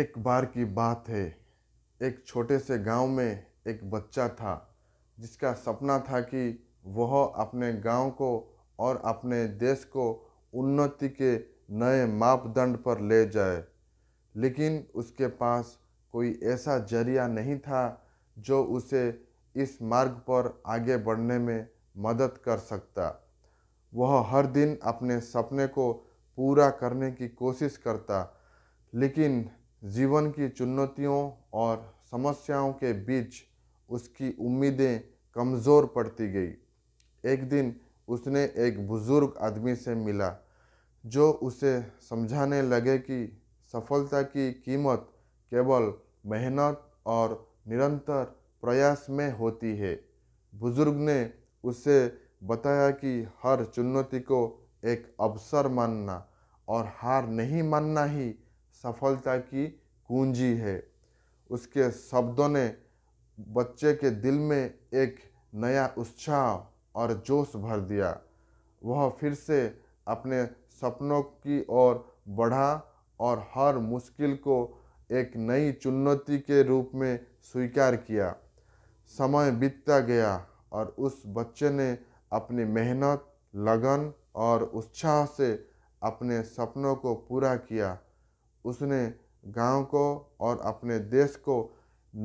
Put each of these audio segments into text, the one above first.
एक बार की बात है एक छोटे से गांव में एक बच्चा था जिसका सपना था कि वह अपने गांव को और अपने देश को उन्नति के नए मापदंड पर ले जाए लेकिन उसके पास कोई ऐसा जरिया नहीं था जो उसे इस मार्ग पर आगे बढ़ने में मदद कर सकता वह हर दिन अपने सपने को पूरा करने की कोशिश करता लेकिन जीवन की चुनौतियों और समस्याओं के बीच उसकी उम्मीदें कमज़ोर पड़ती गई एक दिन उसने एक बुज़ुर्ग आदमी से मिला जो उसे समझाने लगे कि सफलता की कीमत केवल मेहनत और निरंतर प्रयास में होती है बुजुर्ग ने उसे बताया कि हर चुनौती को एक अवसर मानना और हार नहीं मानना ही सफलता की कुंजी है उसके शब्दों ने बच्चे के दिल में एक नया उत्साह और जोश भर दिया वह फिर से अपने सपनों की ओर बढ़ा और हर मुश्किल को एक नई चुनौती के रूप में स्वीकार किया समय बीतता गया और उस बच्चे ने अपनी मेहनत लगन और उत्साह से अपने सपनों को पूरा किया उसने गांव को और अपने देश को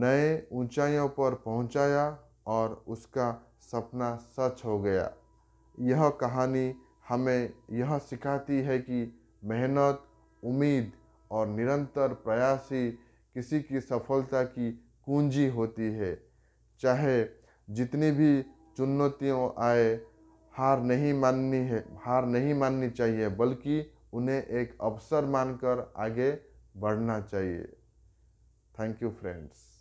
नए ऊंचाइयों पर पहुंचाया और उसका सपना सच हो गया यह कहानी हमें यह सिखाती है कि मेहनत उम्मीद और निरंतर प्रयास ही किसी की सफलता की कुंजी होती है चाहे जितनी भी चुनौतियों आए हार नहीं माननी है हार नहीं माननी चाहिए बल्कि उन्हें एक अवसर मानकर आगे बढ़ना चाहिए थैंक यू फ्रेंड्स